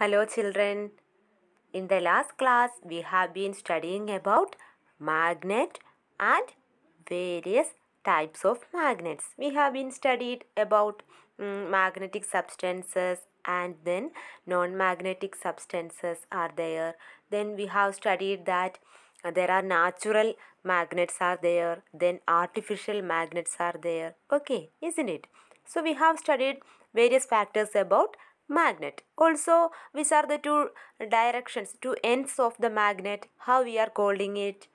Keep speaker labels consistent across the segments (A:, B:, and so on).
A: Hello children. In the last class we have been studying about magnet and various types of magnets. We have been studied about um, magnetic substances and then non-magnetic substances are there. Then we have studied that there are natural magnets are there then artificial magnets are there okay isn't it so we have studied various factors about magnet. Also, these are the two directions, two ends of the magnet, how we are calling it.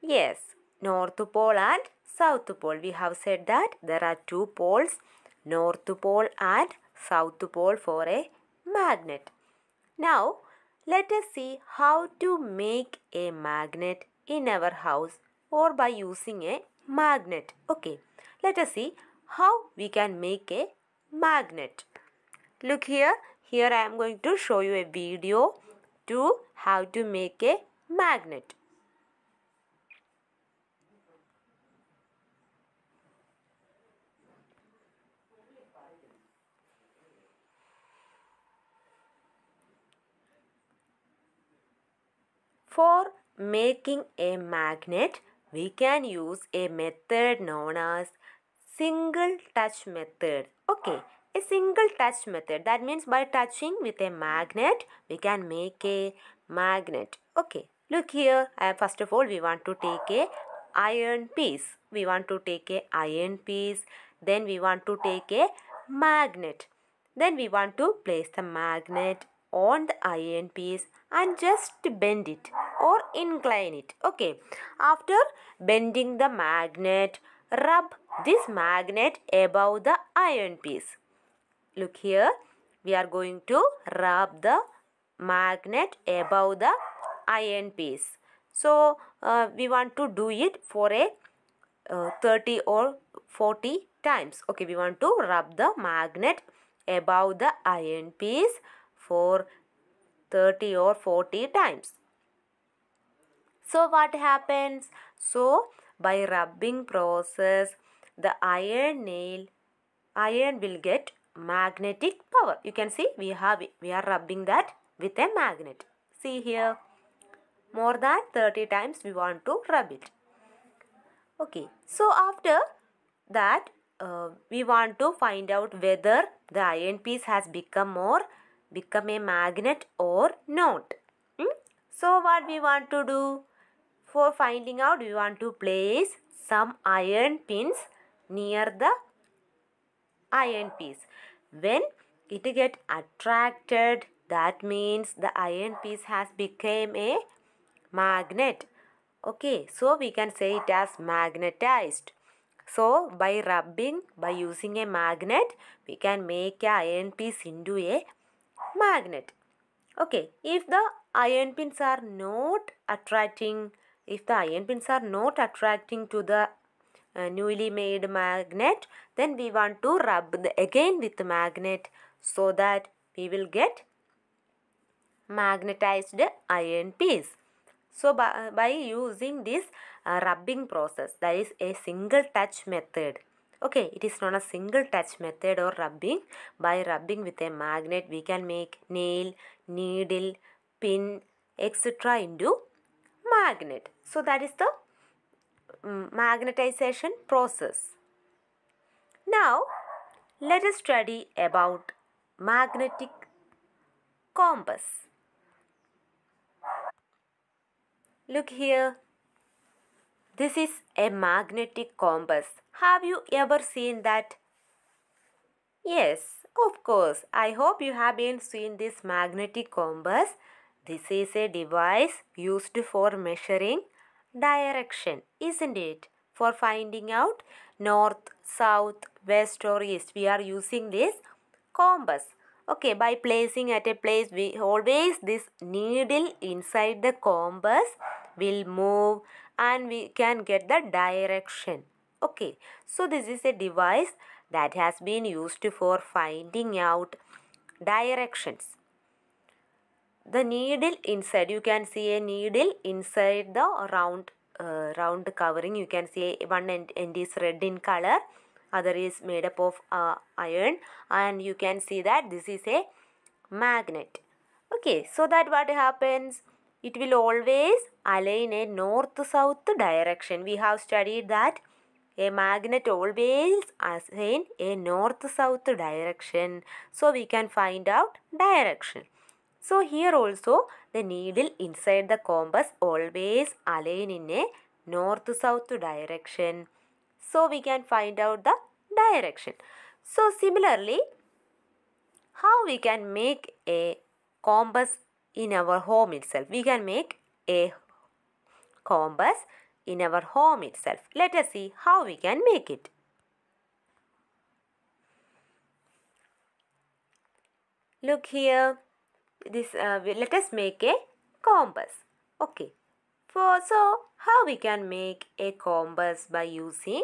A: Yes, North Pole and South Pole. We have said that there are two poles, North Pole and South Pole for a magnet. Now, let us see how to make a magnet in our house or by using a magnet. Okay, let us see how we can make a magnet. Look here, here I am going to show you a video to how to make a magnet. For making a magnet, we can use a method known as single touch method. Okay, a single touch method that means by touching with a magnet we can make a magnet okay look here uh, first of all we want to take a iron piece we want to take a iron piece then we want to take a magnet then we want to place the magnet on the iron piece and just bend it or incline it okay after bending the magnet rub this magnet above the iron piece Look here, we are going to rub the magnet above the iron piece. So, uh, we want to do it for a uh, 30 or 40 times. Okay, we want to rub the magnet above the iron piece for 30 or 40 times. So, what happens? So, by rubbing process, the iron nail, iron will get magnetic power. You can see we have we are rubbing that with a magnet. See here. More than 30 times we want to rub it. Okay. So after that uh, we want to find out whether the iron piece has become more become a magnet or not. Hmm? So what we want to do? For finding out we want to place some iron pins near the iron piece. When it get attracted, that means the iron piece has become a magnet. Okay, so we can say it as magnetized. So, by rubbing, by using a magnet, we can make a iron piece into a magnet. Okay, if the iron pins are not attracting, if the iron pins are not attracting to the uh, newly made magnet then we want to rub the, again with the magnet so that we will get magnetized iron piece. So by, uh, by using this uh, rubbing process that is a single touch method. Okay, it is not a single touch method or rubbing. By rubbing with a magnet we can make nail, needle, pin etc. into magnet. So that is the Mm, magnetization process. Now, let us study about magnetic compass. Look here. This is a magnetic compass. Have you ever seen that? Yes, of course. I hope you have been seen this magnetic compass. This is a device used for measuring direction, isn't it? For finding out north, south, west or east, we are using this compass. Okay, by placing at a place, we always this needle inside the compass will move and we can get the direction. Okay, so this is a device that has been used for finding out directions the needle inside you can see a needle inside the round uh, round covering you can see one end, end is red in color other is made up of uh, iron and you can see that this is a magnet okay so that what happens it will always align a north south direction we have studied that a magnet always assign a north south direction so we can find out direction so here also the needle inside the compass always align in a north-south direction. So we can find out the direction. So similarly, how we can make a compass in our home itself? We can make a compass in our home itself. Let us see how we can make it. Look here this uh, let us make a compass okay for so how we can make a compass by using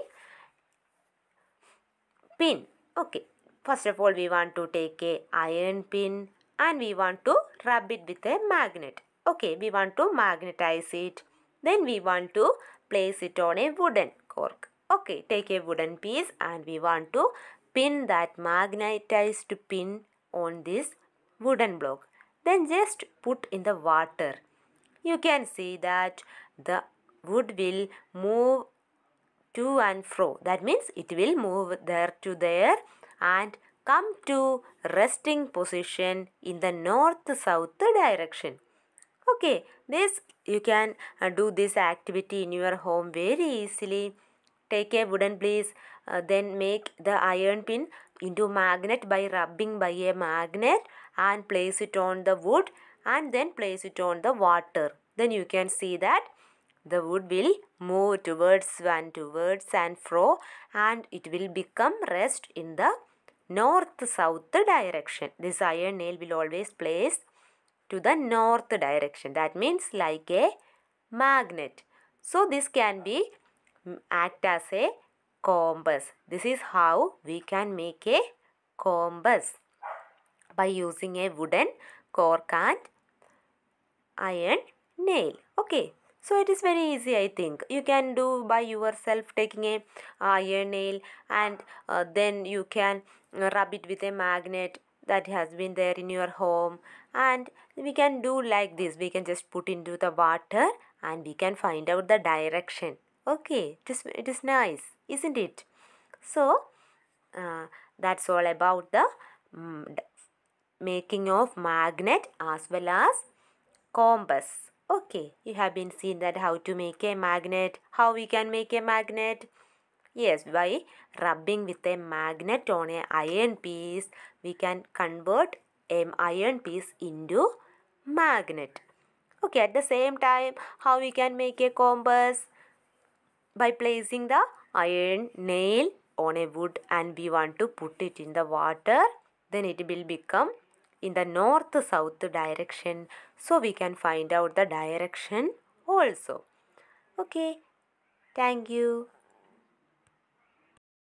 A: pin okay first of all we want to take a iron pin and we want to rub it with a magnet okay we want to magnetize it then we want to place it on a wooden cork okay take a wooden piece and we want to pin that magnetized pin on this wooden block then just put in the water you can see that the wood will move to and fro that means it will move there to there and come to resting position in the north south direction okay this you can uh, do this activity in your home very easily take a wooden piece uh, then make the iron pin into magnet by rubbing by a magnet and place it on the wood and then place it on the water. Then you can see that the wood will move towards and towards and fro and it will become rest in the north-south direction. This iron nail will always place to the north direction. That means like a magnet. So this can be mm, act as a compass. This is how we can make a compass by using a wooden cork and iron nail. Okay. So it is very easy I think. You can do by yourself taking a iron nail and uh, then you can rub it with a magnet that has been there in your home and we can do like this. We can just put into the water and we can find out the direction. Okay, it is, it is nice, isn't it? So, uh, that's all about the um, making of magnet as well as compass okay you have been seen that how to make a magnet how we can make a magnet yes by rubbing with a magnet on a iron piece we can convert an iron piece into magnet okay at the same time how we can make a compass by placing the iron nail on a wood and we want to put it in the water then it will become in the north-south direction. So we can find out the direction also. Okay. Thank you.